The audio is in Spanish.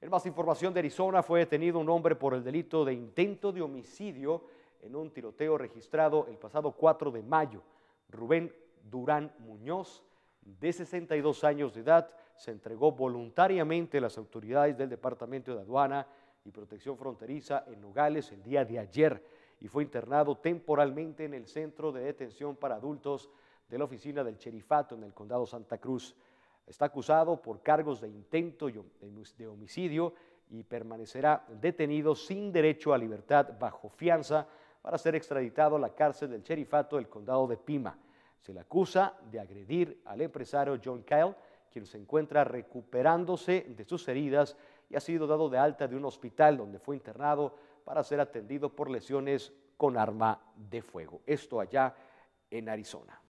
En más información de Arizona fue detenido un hombre por el delito de intento de homicidio en un tiroteo registrado el pasado 4 de mayo. Rubén Durán Muñoz, de 62 años de edad, se entregó voluntariamente a las autoridades del Departamento de Aduana y Protección Fronteriza en Nogales el día de ayer y fue internado temporalmente en el Centro de Detención para Adultos de la Oficina del Cherifato en el Condado Santa Cruz. Está acusado por cargos de intento de homicidio y permanecerá detenido sin derecho a libertad bajo fianza para ser extraditado a la cárcel del Cherifato del condado de Pima. Se le acusa de agredir al empresario John Kyle, quien se encuentra recuperándose de sus heridas y ha sido dado de alta de un hospital donde fue internado para ser atendido por lesiones con arma de fuego. Esto allá en Arizona.